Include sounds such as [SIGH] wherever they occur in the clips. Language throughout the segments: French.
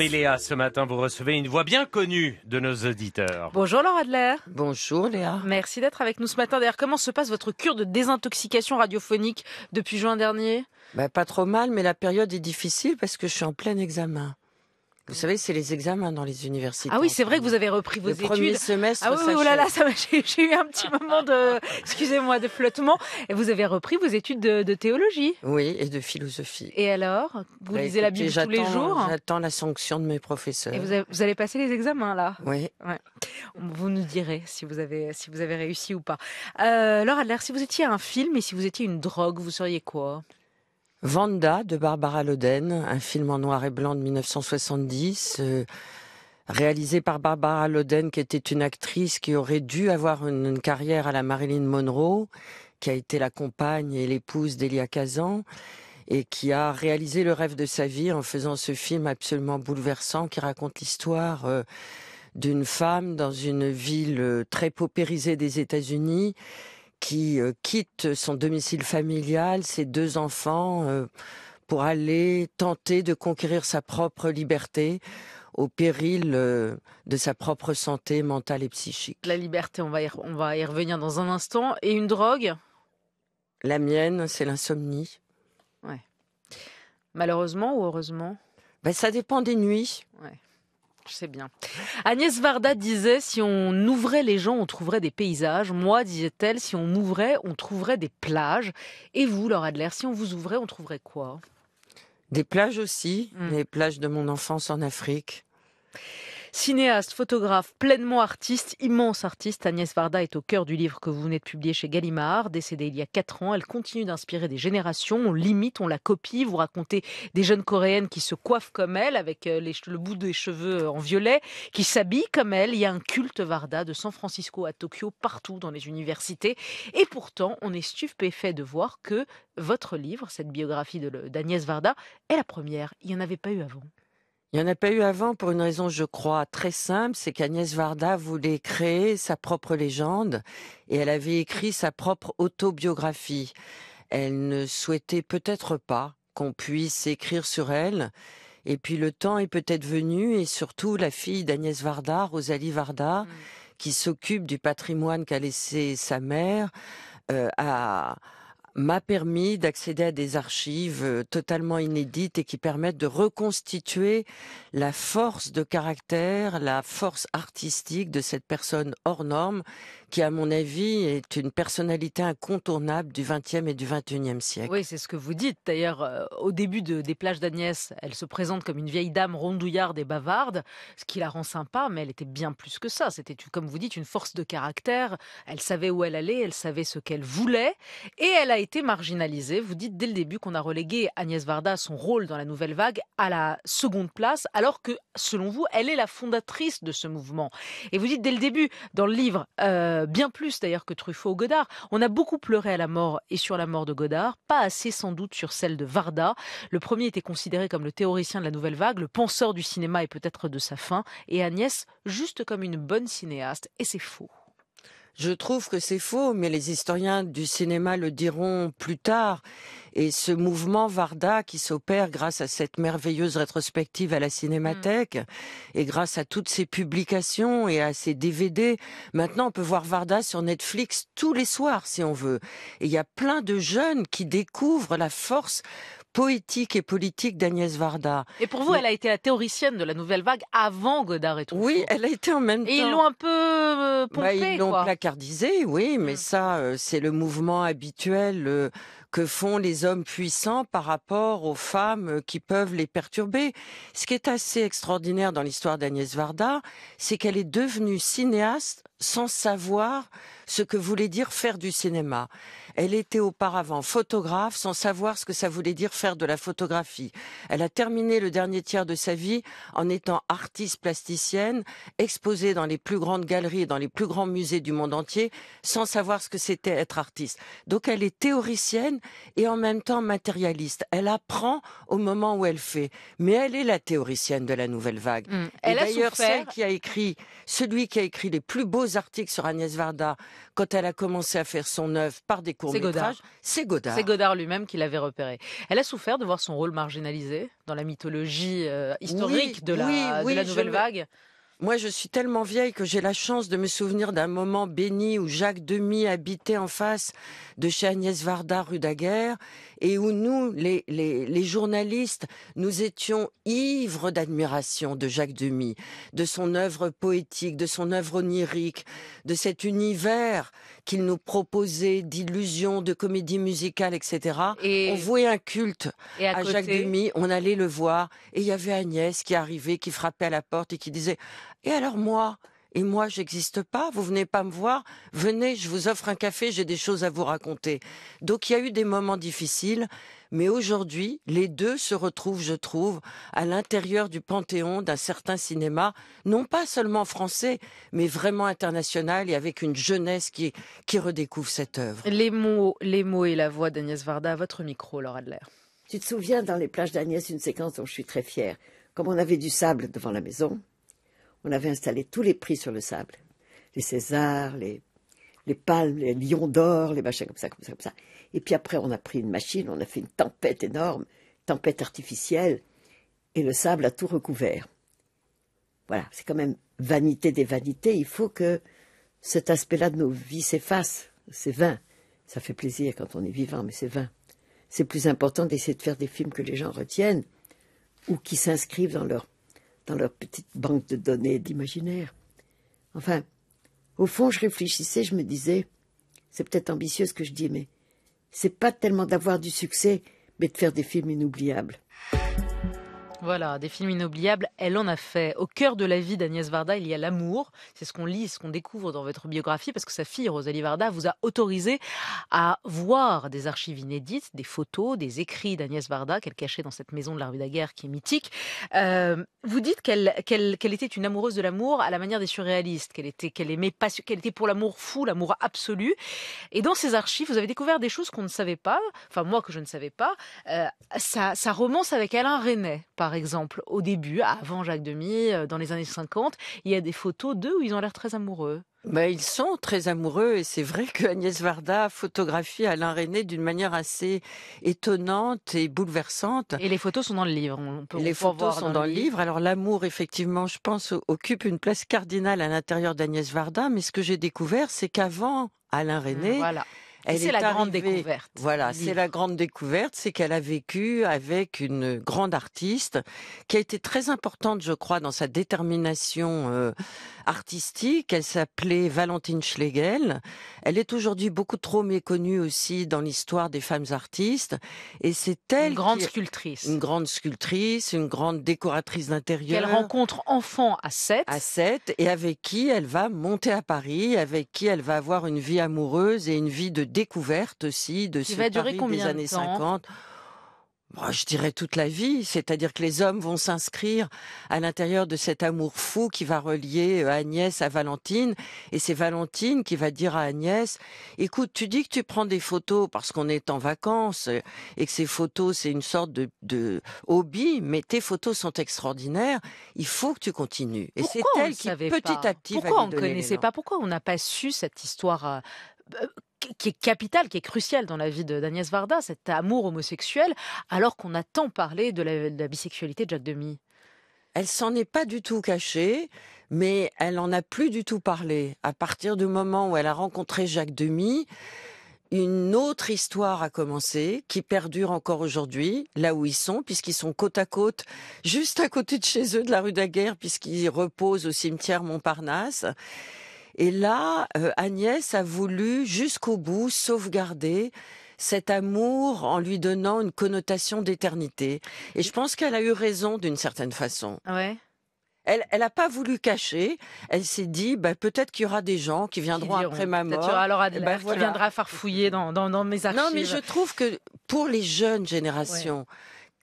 Et Léa, ce matin, vous recevez une voix bien connue de nos auditeurs. Bonjour Laura Adler. Bonjour Léa. Merci d'être avec nous ce matin. D'ailleurs, comment se passe votre cure de désintoxication radiophonique depuis juin dernier bah, Pas trop mal, mais la période est difficile parce que je suis en plein examen. Vous savez, c'est les examens dans les universités. Ah oui, c'est vrai que vous avez repris vos le études. Premier semestre. Ah oui, oh là [LAUGHS] j'ai eu un petit moment de, [LAUGHS] excusez-moi, de flottement. Et vous avez repris vos études de, théologie. Oui, et de philosophie. Et alors, vous bah, lisez la Bible tous les jours. J'attends la sanction de mes professeurs. Et vous, allez passer les examens là. Oui. Vous nous direz si vous avez, si vous avez réussi ou pas. Euh, alors, à Adler, si vous étiez un film et si vous étiez une drogue, vous seriez quoi Vanda de Barbara Loden, un film en noir et blanc de 1970, euh, réalisé par Barbara Loden, qui était une actrice qui aurait dû avoir une, carrière à la Marilyn Monroe, qui a été la compagne et l'épouse d'Elia Kazan, et qui a réalisé le rêve de sa vie en faisant ce film absolument bouleversant qui raconte l'histoire euh, d'une femme dans une ville euh, très paupérisée des États-Unis qui euh, quitte son domicile familial, ses deux enfants, euh, pour aller tenter de conquérir sa propre liberté au péril euh, de sa propre santé mentale et psychique. La liberté, on va y, revenir dans un instant. Et une drogue La mienne, c'est l'insomnie. Ouais. Malheureusement ou heureusement ben, Ça dépend des nuits. Ouais bien. Agnès Varda disait si on ouvrait les gens, on trouverait des paysages. Moi, disait-elle, si on ouvrait on trouverait des plages. Et vous, Laura Adler, si on vous ouvrait, on trouverait quoi Des plages aussi, hmm. les plages de mon enfance en Afrique. Cinéaste, photographe, pleinement artiste, immense artiste, Agnès Varda est au cœur du livre que vous venez de publier chez Gallimard. Décédée il y a 4 ans, elle continue d'inspirer des générations. On l'imite, on la copie. Vous racontez des jeunes coréennes qui se coiffent comme elle, avec euh, le bout des cheveux euh, en violet, qui s'habillent comme elle. Il y a un culte Varda de San Francisco à Tokyo, partout dans les universités. Et pourtant, on est stupéfait de voir que votre livre, cette biographie d'Agnès Varda, est la première. Il n'y en avait pas eu avant. Il n'y en a pas eu avant pour une raison, je crois, très simple, c'est qu'Agnès Varda voulait créer sa propre légende et elle avait écrit sa propre autobiographie. Elle ne souhaitait peut-être pas qu'on puisse écrire sur elle. Et puis le temps est peut-être venu et surtout la fille d'Agnès Varda, Rosalie Varda, mm. qui s'occupe du patrimoine qu'a laissé sa mère, euh, a m'a permis d'accéder à des archives euh, totalement inédites et qui permettent de reconstituer la force de caractère, la force artistique de cette personne hors norme qui, à mon avis, est une personnalité incontournable du XXe et du XXIe siècle. Oui, c'est ce que vous dites. D'ailleurs, euh, au début de, des plages d'Agnès, elle se présente comme une vieille dame rondouillarde et bavarde, ce qui la rend sympa, mais elle était bien plus que ça. C'était, comme vous dites, une force de caractère. Elle savait où elle allait, elle savait ce qu'elle voulait, et elle a été marginalisée. Vous dites dès le début qu'on a relégué Agnès Varda, son rôle dans la nouvelle vague, à la seconde place, alors que, selon vous, elle est la fondatrice de ce mouvement. Et vous dites dès le début, dans le livre, euh, euh, bien plus d'ailleurs que Truffaut ou Godard. On a beaucoup pleuré à la mort et sur la mort de Godard, pas assez sans doute sur celle de Varda. Le premier était considéré comme le théoricien de la nouvelle vague, le penseur du cinéma et peut-être de sa fin, et Agnès juste comme une bonne cinéaste, et c'est faux. Je trouve que c'est faux, mais les historiens du cinéma le diront plus tard. Et ce mouvement Varda qui s'opère grâce à cette merveilleuse rétrospective à la Cinémathèque hmm. et grâce à toutes ses publications et à ses DVD. Maintenant, on peut voir Varda sur Netflix tous les soirs si on veut. Et il y a plein de jeunes qui découvrent la force poétique et politique d'Agnès Varda. Et pour vous, elle a été la théoricienne de la nouvelle vague avant Godard et ça Oui, elle a été en même temps. Et ils l'ont un peu euh, bah, pompée, Ils l'ont placardisée, oui, mm. mais ça, euh, c'est le mouvement habituel euh, que font les hommes puissants par rapport aux femmes qui peuvent les perturber. Ce qui est assez extraordinaire dans l'histoire d'Agnès Varda, c'est qu'elle est devenue cinéaste sans savoir ce que voulait dire faire du cinéma. Elle était auparavant photographe sans savoir ce que ça voulait dire faire de la photographie. Elle a terminé le dernier tiers de sa vie en étant artiste plasticienne, exposée dans les plus grandes galeries et dans les plus grands musées du monde entier sans savoir ce que c'était être artiste. Donc elle est théoricienne et en même temps matérialiste. Elle apprend au moment où elle fait. Mais elle est la théoricienne de la nouvelle vague. Mmh. Elle et d'ailleurs, celle qui a écrit, celui qui a écrit les plus beaux articles sur Agnès Varda quand elle a commencé à faire son œuvre par des courts-métrages, c'est Godard. C'est Godard, lui-même qui l'avait repéré. Elle a souffert de voir son rôle marginalisé dans la mythologie euh, historique de, la nouvelle vague moi, je suis tellement vieille que j'ai la chance de me souvenir d'un moment béni où Jacques Demy habitait en face de chez Agnès Varda, rue Daguerre, et où nous, les, journalistes, nous étions ivres d'admiration de Jacques Demy, de son œuvre poétique, de son œuvre onirique, de cet univers qu'il nous proposait d'illusions, de comédies musicales, etc. Et on vouait un culte à, Jacques Demy. On allait le voir et il y avait Agnès qui arrivait, qui frappait à la porte et qui disait Et alors moi et moi j'existe pas, vous venez pas me voir, venez, je vous offre un café, j'ai des choses à vous raconter. Donc il y a eu des moments difficiles, mais aujourd'hui, les deux se retrouvent, je trouve, à l'intérieur du panthéon d'un certain cinéma, non pas seulement français, mais vraiment international et avec une jeunesse qui, redécouvre cette œuvre. Les mots, les mots et la voix d'Agnès Varda à votre micro, Laura Adler. Tu te souviens dans les plages d'Agnès, une séquence dont je suis très fière. Comme on avait du sable devant la maison, on avait installé tous les prix sur le sable. Les Césars, les, les palmes, les lions d'or, les machins comme ça, comme ça, comme ça. Et puis après, on a pris une machine, on a fait une tempête énorme, tempête artificielle, et le sable a tout recouvert. Voilà, c'est quand même vanité des vanités. Il faut que cet aspect-là de nos vies s'efface. C'est vain. Ça fait plaisir quand on est vivant, mais c'est vain. C'est plus important d'essayer de faire des films que les gens retiennent ou qui s'inscrivent dans leur dans leur petite banque de données d'imaginaire. Enfin, au fond, je réfléchissais, je me disais, c'est peut-être ambitieux ce que je dis, mais c'est pas tellement d'avoir du succès, mais de faire des films inoubliables. Voilà, des films inoubliables, elle en a fait. Au cœur de la vie d'Agnès Varda, il y a l'amour. C'est ce qu'on lit, ce qu'on découvre dans votre biographie, parce que sa fille, Rosalie Varda, vous a autorisé à voir des archives inédites, des photos, des écrits d'Agnès Varda, qu'elle cachait dans cette maison de la rue Daguerre qui est mythique. Euh, vous dites qu'elle était une amoureuse de l'amour à la manière des surréalistes, qu'elle était, qu'elle aimait qu'elle était pour l'amour fou, l'amour absolu. Et dans ces archives, vous avez découvert des choses qu'on ne savait pas, enfin moi que je ne savais pas. Sa euh, romance avec Alain René, par exemple, au début, avant Jacques Demy, euh, dans les années 50, il y a des photos d'eux où ils ont l'air très amoureux. Ben ils sont très amoureux et c'est vrai que Agnès Varda photographie Alain René d'une manière assez étonnante et bouleversante. Et les photos sont dans le livre. On les photos sont dans, le livre. Alors l'amour, effectivement, je pense, occupe une place cardinale à l'intérieur d'Agnès Varda. Mais ce que j'ai découvert, c'est qu'avant Alain René, c'est la grande découverte. Voilà, c'est la grande découverte, c'est qu'elle a vécu avec une grande artiste qui a été très importante, je crois, dans sa détermination euh, artistique. Elle s'appelait Valentine Schlegel. Elle est aujourd'hui beaucoup trop méconnue aussi dans l'histoire des femmes artistes. Et c'est elle. Une grande sculptrice. Une grande sculptrice, une grande décoratrice d'intérieur. Elle rencontre enfant à 7. À 7, et avec qui elle va monter à Paris, avec qui elle va avoir une vie amoureuse et une vie de découverte aussi de qui va durer combien années de je dirais toute la vie, c'est-à-dire que les hommes vont s'inscrire à l'intérieur de cet amour fou qui va relier euh, Agnès à Valentine, et c'est Valentine qui va dire à Agnès, écoute, tu dis que tu prends des photos parce qu'on est en vacances, euh, et que ces photos, c'est une sorte de, hobby, mais tes photos sont extraordinaires, il faut que tu continues. Et c'est elle qui, petit à petit, Pourquoi on ne connaissait pas Pourquoi on n'a pas su cette histoire euh, qui est capitale, qui est cruciale dans la vie d'Agnès Varda, cet amour homosexuel, alors qu'on a tant parlé de la, bisexualité de Jacques Demy Elle s'en est pas du tout cachée, mais elle en a plus du tout parlé. À partir du moment où elle a rencontré Jacques Demy, une autre histoire a commencé, qui perdure encore aujourd'hui, là où ils sont, puisqu'ils sont côte à côte, juste à côté de chez eux, de la rue Daguerre, puisqu'ils reposent au cimetière Montparnasse. Et là, euh, Agnès a voulu jusqu'au bout sauvegarder cet amour en lui donnant une connotation d'éternité. Et je pense qu'elle a eu raison d'une certaine façon. Ah elle, elle n'a pas voulu cacher. Elle s'est dit, bah, peut-être qu'il y aura des gens qui viendront après ma mort. alors eh ben, qui viendra farfouiller dans, mes archives. Non, mais je trouve que pour les jeunes générations,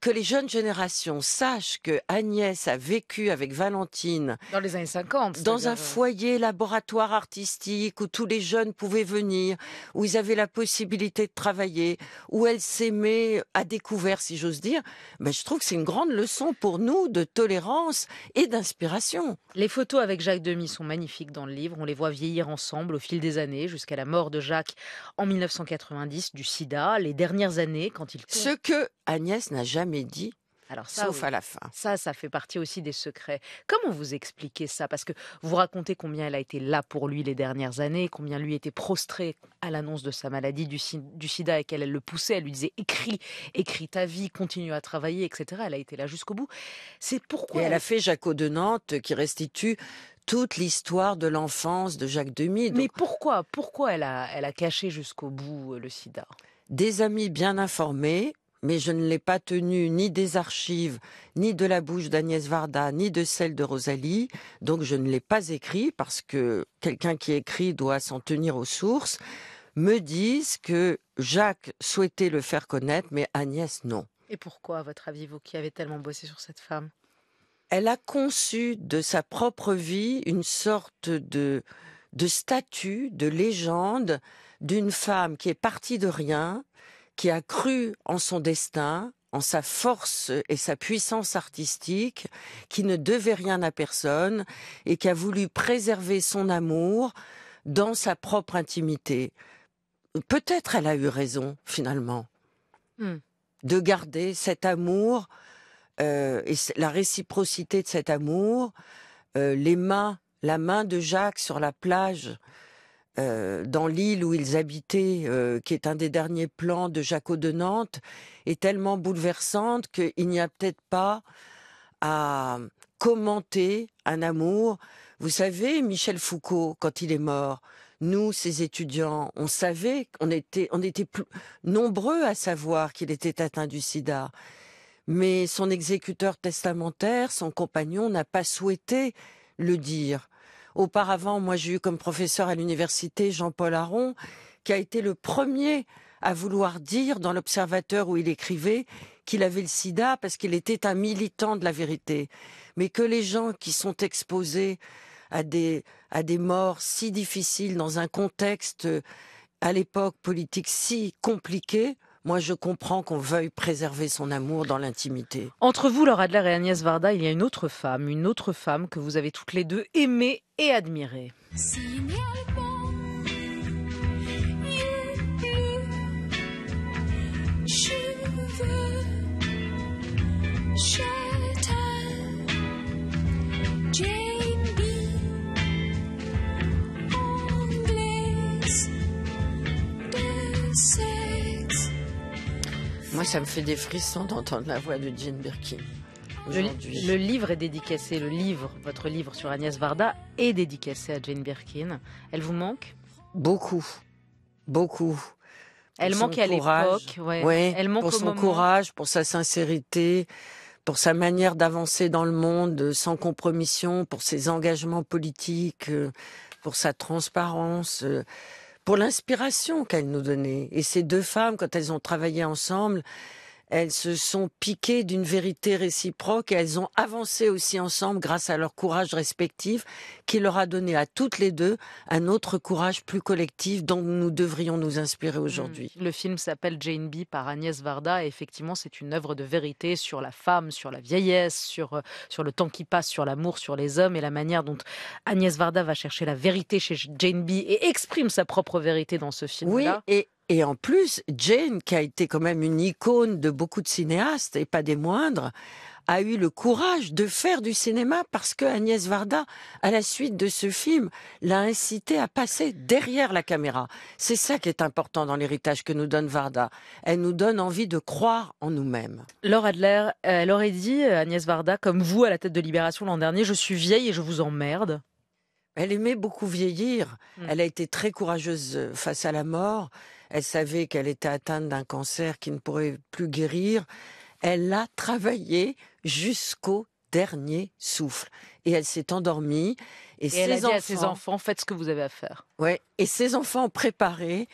que les jeunes générations sachent que Agnès a vécu avec Valentine dans les années 50 dans un euh, foyer laboratoire artistique où tous les jeunes pouvaient venir, où ils avaient la possibilité de travailler, où elle s'aimait à découvert si j'ose dire, ben je trouve que c'est une grande leçon pour nous de tolérance et d'inspiration. Les photos avec Jacques Demy sont magnifiques dans le livre, on les voit vieillir ensemble au fil des années jusqu'à la mort de Jacques en 1990 du sida, les dernières années quand il Ce que Agnès n'a jamais dit. Alors Sauf à la fin. Ça, ça fait partie aussi des secrets. Comment vous expliquez ça Parce que vous racontez combien elle a été là pour lui les dernières années, combien lui était prostré à l'annonce de sa maladie, du, sida, et qu'elle le poussait. Elle lui disait écris, écris ta vie, continue à travailler, etc. Elle a été là jusqu'au bout. C'est pourquoi. elle, a fait Jaco de Nantes qui restitue toute l'histoire de l'enfance de Jacques de Mais pourquoi Pourquoi elle a caché jusqu'au bout euh, le sida Des amis bien informés mais je ne l'ai pas tenu ni des archives, ni de la bouche d'Agnès Varda, ni de celle de Rosalie, donc je ne l'ai pas écrit parce que quelqu'un qui écrit doit s'en tenir aux sources, me disent que Jacques souhaitait le faire connaître, mais Agnès non. Et pourquoi, à votre avis, vous qui avez tellement bossé sur cette femme Elle a conçu de sa propre vie une sorte de, de statue, de légende d'une femme qui est partie de rien, qui a cru en son destin, en sa force et sa puissance artistique, qui ne devait rien à personne et qui a voulu préserver son amour dans sa propre intimité. Peut-être elle a eu raison, finalement, hmm. de garder cet amour euh, et la réciprocité de cet amour, euh, les mains, la main de Jacques sur la plage euh, dans l'île où ils habitaient, euh, qui est un des derniers plans de Jaco de Nantes, est tellement bouleversante qu'il n'y a peut-être pas à hum, commenter un amour. Vous savez, Michel Foucault, quand il est mort, nous, ses étudiants, on savait, on était, on était plus nombreux à savoir qu'il était atteint du sida. Mais son exécuteur testamentaire, son compagnon, n'a pas souhaité le dire. Auparavant, moi, j'ai eu comme professeur à l'université Jean-Paul Aron, qui a été le premier à vouloir dire dans l'Observateur où il écrivait qu'il avait le sida parce qu'il était un militant de la vérité. Mais que les gens qui sont exposés à des, à des morts si difficiles dans un contexte à l'époque politique si compliqué, moi, je comprends qu'on veuille préserver son amour dans l'intimité. Entre vous, Laura Adler et Agnès Varda, il y a une autre femme, une autre femme que vous avez toutes les deux aimée et admirée. Moi, ça me fait des frissons d'entendre la voix de Jane Birkin. Le, livre est dédicacé, le livre, votre livre sur Agnès Varda est dédicacé à Jane Birkin. Elle vous manque Beaucoup, beaucoup. Elle manque à l'époque, ouais. Elle manque pour son courage, pour sa sincérité, pour sa manière d'avancer dans le monde sans compromission, pour ses engagements politiques, euh, pour sa transparence. Euh, pour l'inspiration qu'elles nous donnaient. Et ces deux femmes, quand elles ont travaillé ensemble, elles se sont piquées d'une vérité réciproque et elles ont avancé aussi ensemble grâce à leur courage respectif qui leur a donné à toutes les deux un autre courage plus collectif dont nous devrions nous inspirer hmm. aujourd'hui. Le film s'appelle Jane B par Agnès Varda et effectivement c'est une œuvre de vérité sur la femme, sur la vieillesse, sur, euh, sur le temps qui passe, sur l'amour, sur les hommes et la manière dont Agnès Varda va chercher la vérité chez Jane B et exprime sa propre vérité dans ce film-là. Oui, et en plus, Jane, qui a été quand même une icône de beaucoup de cinéastes, et pas des moindres, a eu le courage de faire du cinéma parce que Agnès Varda, à la suite de ce film, l'a incité à passer derrière la caméra. C'est ça qui est important dans l'héritage que nous donne Varda. Elle nous donne envie de croire en nous-mêmes. Laure Adler, euh, elle aurait dit, euh, Agnès Varda, comme vous à la tête de Libération l'an dernier, je suis vieille et je vous emmerde. Elle aimait beaucoup vieillir. Hmm. Elle a été très courageuse euh, face à la mort. Elle savait qu'elle était atteinte d'un cancer qui ne pourrait plus guérir. Elle a travaillé jusqu'au dernier souffle. Et elle s'est endormie. Et, dit à ses enfants, faites ce que vous avez à faire. Ouais. Et ses enfants ont préparé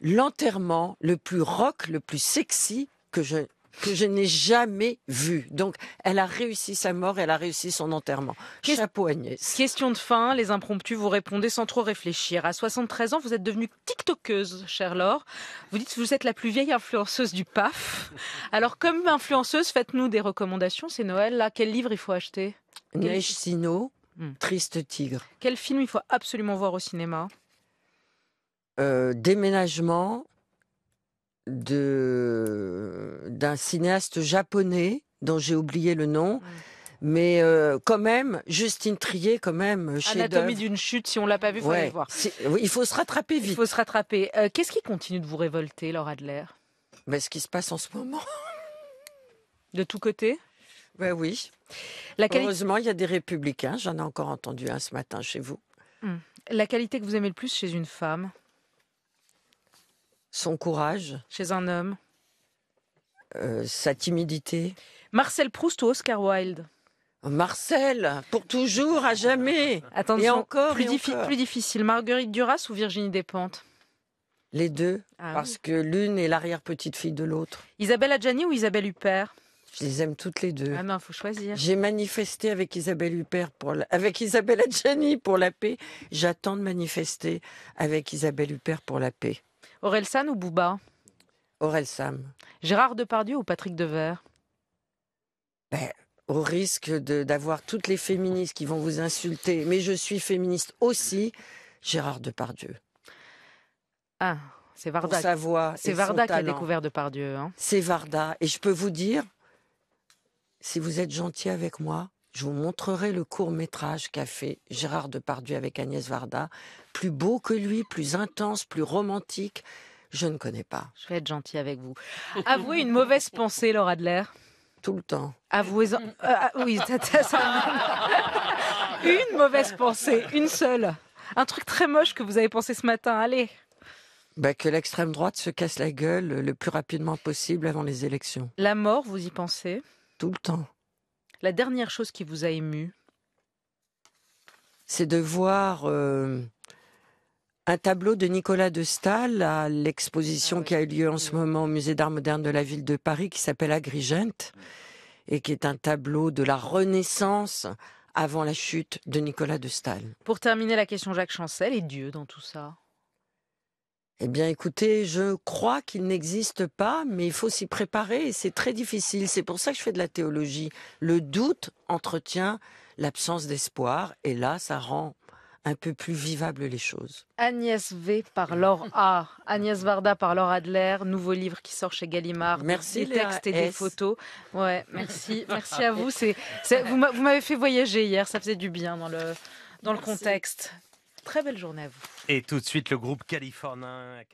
l'enterrement le plus rock, le plus sexy que je que je n'ai jamais vu. Donc, elle a réussi sa mort, elle a réussi son enterrement. Chapeau Chapeau Agnès. Question de fin, les impromptus, vous répondez sans trop réfléchir. À 73 ans, vous êtes devenue TikTokeuse, chère Laure. Vous dites que vous êtes la plus vieille influenceuse du PAF. Alors, comme influenceuse, faites-nous des recommandations. C'est Noël, là. Quel livre il faut acheter Neige hmm. Triste Tigre. Quel film il faut absolument voir au cinéma euh, Déménagement, de d'un cinéaste japonais dont j'ai oublié le nom. Mais euh, quand même, Justine Trier, quand même. Euh, Anatomie d'une chute, si on l'a pas vu, faut aller voir. il faut se rattraper vite. Il faut se rattraper. Euh, qu'est-ce qui continue de vous révolter, Laura Adler mais ben, ce qui se passe en ce moment. De tous côtés Ben oui. Heureusement, il y a des républicains. J'en ai encore entendu un ce matin chez vous. Hmm. La qualité que vous aimez le plus chez une femme son courage. Chez un homme. Euh, sa timidité. Marcel Proust ou Oscar Wilde Marcel, pour toujours, à jamais. Attention, encore, plus, difficile, Marguerite Duras ou Virginie Despentes Les deux, ah parce que l'une est l'arrière-petite-fille de l'autre. Isabelle Adjani ou Isabelle Huppert je les aime toutes les deux. Ah non, faut choisir. J'ai manifesté avec Isabelle Huppert pour avec Isabelle Adjani pour la paix. J'attends de manifester avec Isabelle Huppert pour la paix. Aurel ou Bouba Aurel Sam. Gérard Depardieu ou Patrick Devers ben, Au risque d'avoir toutes les féministes qui vont vous insulter, mais je suis féministe aussi, Gérard Depardieu. Ah, c'est Varda. C'est Varda qui a découvert Depardieu. Hein. C'est Varda. Et je peux vous dire, si vous êtes gentil avec moi, je vous montrerai le court métrage qu'a fait Gérard Depardieu avec Agnès Varda. Plus beau que lui, plus intense, plus romantique. Je ne connais pas. Je vais être gentil avec vous. Avouez une mauvaise pensée, Laura Adler. Tout le temps. Avouez-en. Euh, ah, oui, une mauvaise pensée, une seule. Un truc très moche que vous avez pensé ce matin. Allez. Bah, que l'extrême droite se casse la gueule le plus rapidement possible avant les élections. La mort, vous y pensez Tout le temps la dernière chose qui vous a ému C'est de voir euh, un tableau de Nicolas de Stahl à l'exposition ah qui a eu lieu en ce moment au Musée d'Art Moderne de la ville de Paris qui s'appelle Agrigente mm. et qui est un tableau de la Renaissance avant la chute de Nicolas de Stahl. Pour terminer la question Jacques Chancel et Dieu dans tout ça eh bien, écoutez, je crois qu'il n'existe pas, mais il faut s'y préparer et c'est très difficile. C'est pour ça que je fais de la théologie. Le doute entretient l'absence d'espoir et là, ça rend un peu plus vivables les choses. Agnès V par mmh. Laure A. Agnès Varda par Laure Adler, nouveau livre qui sort chez Gallimard. Merci. Des textes et des photos. Ouais, merci. [LAUGHS] Merci à vous. C'est, [LAUGHS] vous m'avez fait voyager hier, ça faisait du bien dans le, dans le contexte. Très belle journée à vous. Et tout de suite, le groupe californien.